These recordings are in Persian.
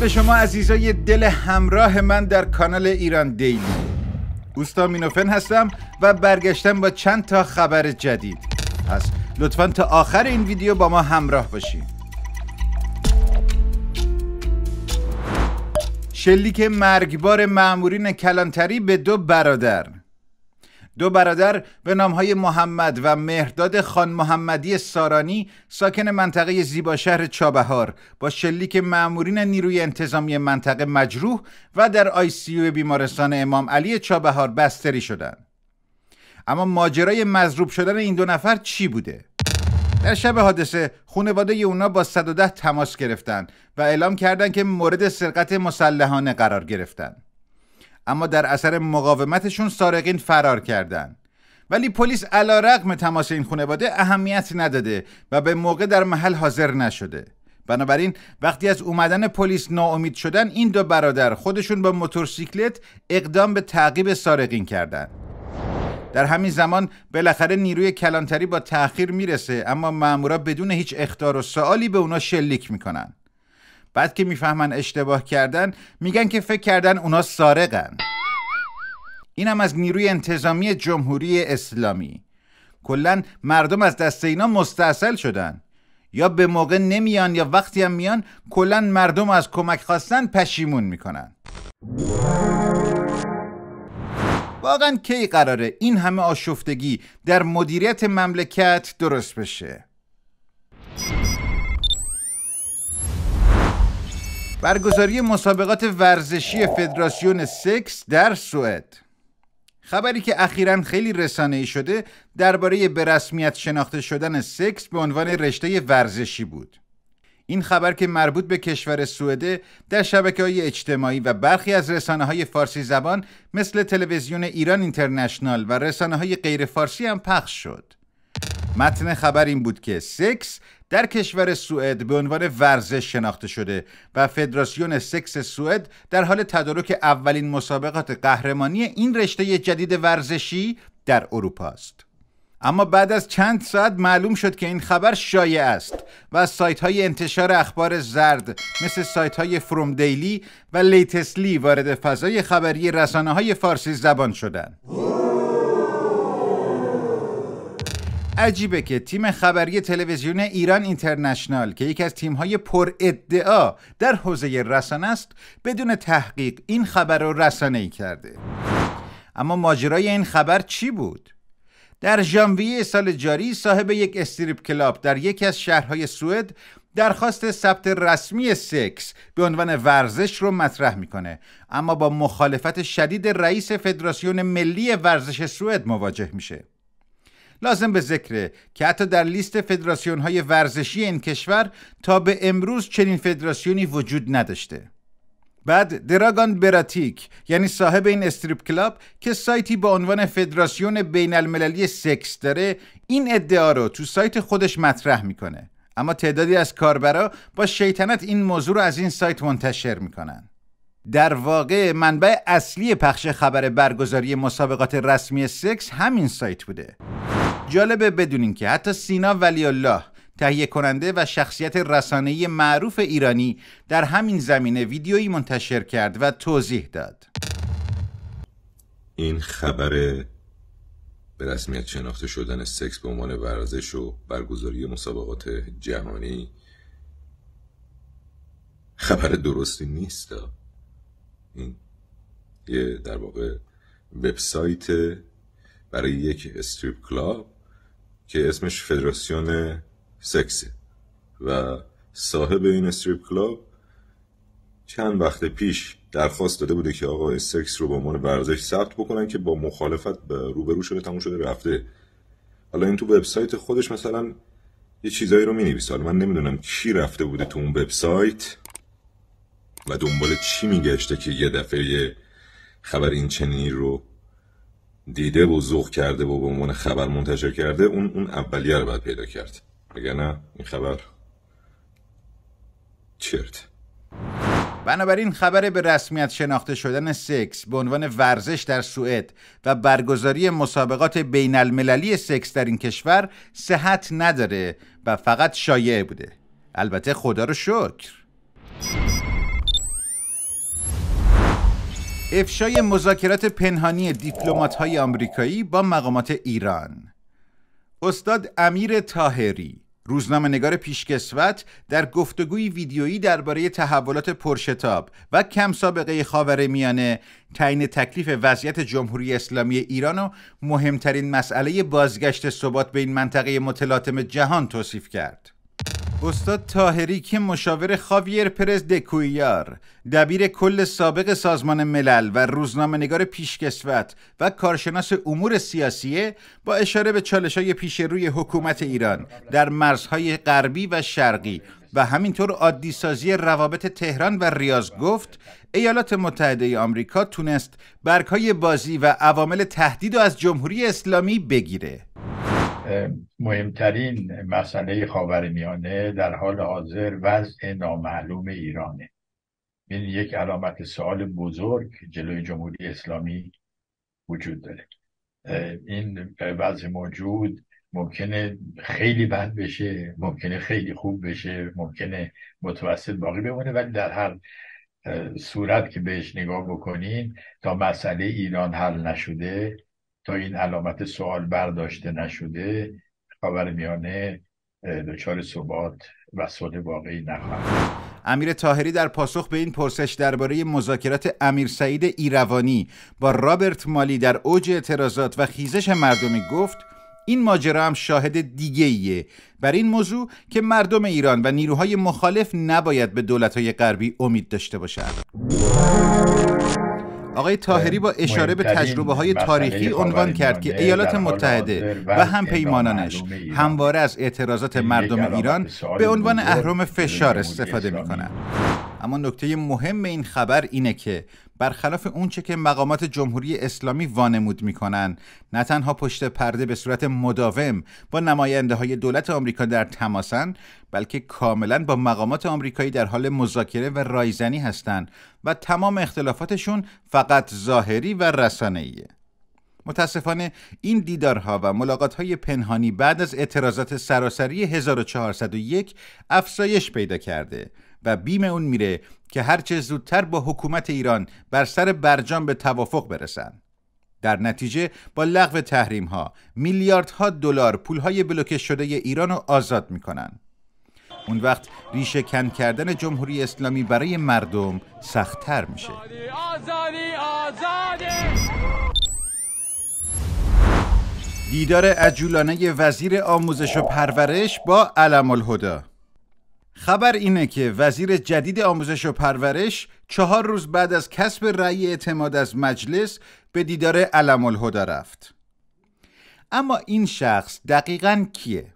به شما عزیزای دل همراه من در کانال ایران دیلی اوستا مینوفن هستم و برگشتم با چند تا خبر جدید پس لطفا تا آخر این ویدیو با ما همراه باشید. شلیک مرگبار معمورین کلانتری به دو برادر دو برادر به نامهای محمد و مهرداد خان محمدی سارانی ساکن منطقه زیبا شهر چابهار با شلیک معمورین نیروی انتظامی منطقه مجروح و در آی او بیمارستان امام علی چابهار بستری شدند. اما ماجرای مضروب شدن این دو نفر چی بوده؟ در شب حادثه خانواده اونا با 110 تماس گرفتند و اعلام کردند که مورد سرقت مسلحانه قرار گرفتند. اما در اثر مقاومتشون سارقین فرار کردن. ولی پلیس رقم تماس این خانواده اهمیت نداده و به موقع در محل حاضر نشده بنابراین وقتی از اومدن پلیس ناامید شدن این دو برادر خودشون با موتورسیکلت اقدام به تعقیب سارقین کردند در همین زمان بالاخره نیروی کلانتری با تأخیر میرسه اما مامورا بدون هیچ اختار و سوالی به اونا شلیک میکنن بعد که میفهمن اشتباه کردن میگن که فکر کردن اونا سارقن اینم از نیروی انتظامی جمهوری اسلامی کلا مردم از دست اینا مستاصل شدن یا به موقع نمیان یا وقتی هم میان کلا مردم از کمک خواستن پشیمون میکنن واقعا کی قراره این همه آشفتگی در مدیریت مملکت درست بشه برگزاری مسابقات ورزشی فدراسیون سکس در سوئد خبری که اخیرا خیلی رسانه شده درباره به رسمیت شناخته شدن سکس به عنوان رشته ورزشی بود این خبر که مربوط به کشور سوئد در شبکه های اجتماعی و برخی از رسانه های فارسی زبان مثل تلویزیون ایران اینترنشنال و رسانه های غیر فارسی هم پخش شد متن خبر این بود که سکس در کشور سوئد به عنوان ورزش شناخته شده و فدراسیون سکس سوئد در حال تدارک اولین مسابقات قهرمانی این رشته جدید ورزشی در اروپا است. اما بعد از چند ساعت معلوم شد که این خبر شایع است و سایت های انتشار اخبار زرد مثل سایت های فروم دیلی و لیتسلی وارد فضای خبری رسانه های فارسی زبان شدند. عجیبه که تیم خبری تلویزیون ایران اینترنشنال که یکی از تیم‌های پر ادعا در حوزه رسانه است بدون تحقیق این خبر رو ای کرده اما ماجرای این خبر چی بود در ژانویه سال جاری صاحب یک استریپ کلاب در یکی از شهرهای سوئد درخواست ثبت رسمی سکس به عنوان ورزش رو مطرح میکنه اما با مخالفت شدید رئیس فدراسیون ملی ورزش سوئد مواجه میشه لازم به ذکره که حتی در لیست فدراسیون های ورزشی این کشور تا به امروز چنین فدراسیونی وجود نداشته بعد دراگان براتیک یعنی صاحب این استریپ کلاب که سایتی با عنوان فدراسیون بین المللی سکس داره این ادعا رو تو سایت خودش مطرح میکنه اما تعدادی از کاربرا با شیطنت این موضوع رو از این سایت منتشر میکنن در واقع منبع اصلی پخش خبر برگزاری مسابقات رسمی سکس همین سایت بوده جالبه بدونین که حتی سینا ولی الله تهیه کننده و شخصیت رسانه‌ای معروف ایرانی در همین زمینه ویدیویی منتشر کرد و توضیح داد این خبر به رسمیت شناخته شدن سکس به عنوان ورزش و برگزاری مسابقات جهانی خبر درستی نیست این یه در واقع وبسایت برای یک استریپ کلاب که اسمش فدراسیون سکسه و صاحب این استریپ کلاب چند وقت پیش درخواست داده بوده که آقا سکس رو به عنوان ورزش ثبت بکنن که با مخالفت روبرو شده تموم شده رفته حالا این تو وبسایت خودش مثلا یه چیزایی رو مینویسه حالا من نمیدونم کی رفته بوده تو اون وبسایت و دنبال چی میگشته که یه دفعه خبر این چنینی رو دیده و ذوق کرده و به عنوان خبر منتشر کرده اون اون اولیه رو باید پیدا کرد اگر نه این خبر چرت بنابراین خبر به رسمیت شناخته شدن سکس به عنوان ورزش در سوئد و برگزاری مسابقات بین المللی سکس در این کشور صحت نداره و فقط شایعه بوده البته خدا رو شکر افشای مذاکرات پنهانی های آمریکایی با مقامات ایران استاد امیر تاهری روزنامه نگار پیشکسوت در گفتگوی ویدیویی درباره تحولات پرشتاب و کم سابقه خاور میانه تعیین تکلیف وضعیت جمهوری اسلامی ایران و مهمترین مسئله بازگشت ثبات به این منطقه متلاطم جهان توصیف کرد. استاد تاهری که مشاور خاویر پرز دکویار دبیر کل سابق سازمان ملل و روزنامه نگار پیشکسوت و کارشناس امور سیاسیه با اشاره به چالش های پیش روی حکومت ایران در مرزهای غربی و شرقی و همینطور عادی سازی روابط تهران و ریاض گفت ایالات متحده ای آمریکا تونست برگهای بازی و عوامل تهدید از جمهوری اسلامی بگیره مهمترین مسئله میانه در حال حاضر وضع نامعلوم ایرانه این یک علامت سوال بزرگ جلوی جمهوری اسلامی وجود داره این وضع موجود ممکنه خیلی بد بشه ممکنه خیلی خوب بشه ممکنه متوسط باقی بمونه ولی در هر صورت که بهش نگاه بکنین تا مسئله ایران حل نشده تا این علامت سوال برداشته نشده میانه دچار ثبات و صد واقعی نخواهد امیر تاهری در پاسخ به این پرسش درباره مذاکرات امیر سعید ایروانی با رابرت مالی در اوج اعتراضات و خیزش مردمی گفت این ماجرا هم شاهد دیگه ایه بر این موضوع که مردم ایران و نیروهای مخالف نباید به دولتهای غربی امید داشته باشند. آقای تاهری با اشاره به تجربه های تاریخی عنوان کرد که ایالات متحده و هم پیمانانش همواره از اعتراضات مردم ایران به عنوان اهرام فشار استفاده می اما نکته مهم این خبر اینه که برخلاف اونچه که مقامات جمهوری اسلامی وانمود میکنن نه تنها پشت پرده به صورت مداوم با نماینده های دولت آمریکا در تماسن بلکه کاملا با مقامات آمریکایی در حال مذاکره و رایزنی هستند و تمام اختلافاتشون فقط ظاهری و رسانه‌ایه متاسفانه این دیدارها و ملاقاتهای پنهانی بعد از اعتراضات سراسری 1401 افزایش پیدا کرده و بیم اون میره که هرچه زودتر با حکومت ایران بر سر برجام به توافق برسن در نتیجه با لغو تحریم ها میلیاردها دلار پول های بلوکه شده ایران رو آزاد میکنن اون وقت ریشه کند کردن جمهوری اسلامی برای مردم سختتر میشه دیدار عجولانه وزیر آموزش و پرورش با علم الهدا خبر اینه که وزیر جدید آموزش و پرورش چهار روز بعد از کسب رأی اعتماد از مجلس به دیدار علم الهدا رفت اما این شخص دقیقا کیه؟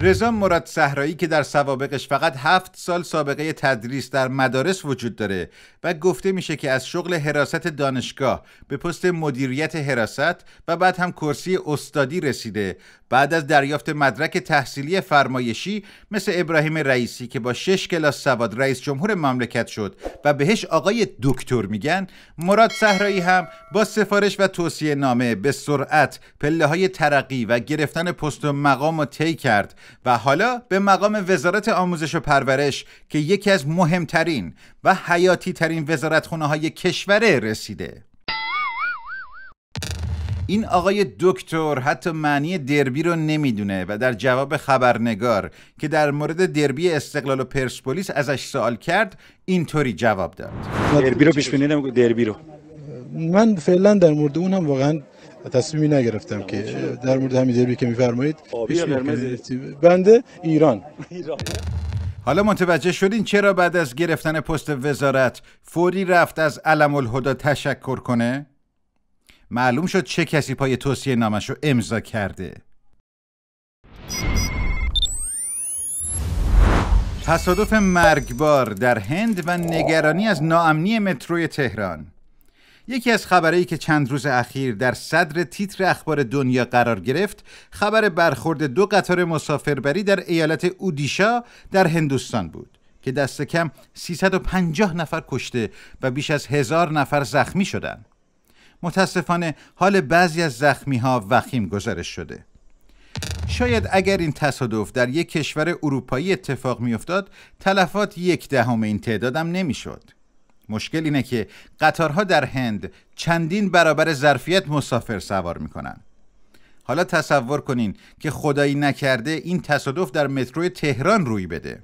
رضا مراد صحرایی که در سوابقش فقط هفت سال سابقه تدریس در مدارس وجود داره و گفته میشه که از شغل حراست دانشگاه به پست مدیریت حراست و بعد هم کرسی استادی رسیده بعد از دریافت مدرک تحصیلی فرمایشی مثل ابراهیم رئیسی که با شش کلاس سواد رئیس جمهور مملکت شد و بهش آقای دکتر میگن مراد صحرایی هم با سفارش و توصیه نامه به سرعت پله های ترقی و گرفتن پست و مقام رو طی کرد و حالا به مقام وزارت آموزش و پرورش که یکی از مهمترین و حیاتی ترین وزارتخونه های کشوره رسیده این آقای دکتر حتی معنی دربی رو نمیدونه و در جواب خبرنگار که در مورد دربی استقلال و پرسپولیس ازش سوال کرد اینطوری جواب داد دربی رو دربی رو من فعلا در مورد اون واقعا تصمیمی نگرفتم که در مورد همین دربی که میفرمایید بنده ایران حالا متوجه شدین چرا بعد از گرفتن پست وزارت فوری رفت از علم الهدا تشکر کنه؟ معلوم شد چه کسی پای توصیه نامش رو امضا کرده تصادف مرگبار در هند و نگرانی از ناامنی متروی تهران یکی از خبرهایی که چند روز اخیر در صدر تیتر اخبار دنیا قرار گرفت خبر برخورد دو قطار مسافربری در ایالت اودیشا در هندوستان بود که دست کم 350 نفر کشته و بیش از هزار نفر زخمی شدند. متاسفانه حال بعضی از زخمی ها وخیم گزارش شده شاید اگر این تصادف در یک کشور اروپایی اتفاق میافتاد تلفات یک دهم این تعدادم نمیشد مشکل اینه که قطارها در هند چندین برابر ظرفیت مسافر سوار میکنن حالا تصور کنین که خدایی نکرده این تصادف در مترو تهران روی بده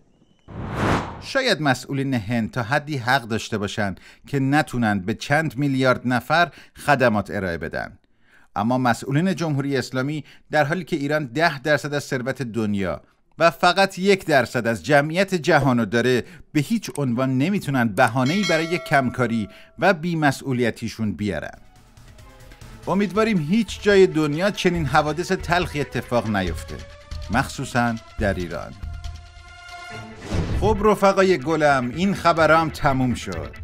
شاید مسئولین هند تا حدی حق داشته باشند که نتونند به چند میلیارد نفر خدمات ارائه بدن اما مسئولین جمهوری اسلامی در حالی که ایران ده درصد از ثروت دنیا و فقط یک درصد از جمعیت جهان رو داره به هیچ عنوان نمیتونن بهانه‌ای برای کمکاری و بیمسئولیتیشون بیارن امیدواریم هیچ جای دنیا چنین حوادث تلخی اتفاق نیفته مخصوصا در ایران خب رفقای گلم این خبرام تموم شد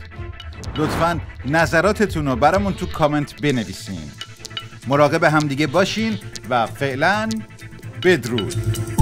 لطفا نظراتتون رو برامون تو کامنت بنویسین مراقب همدیگه باشین و فعلا بدرود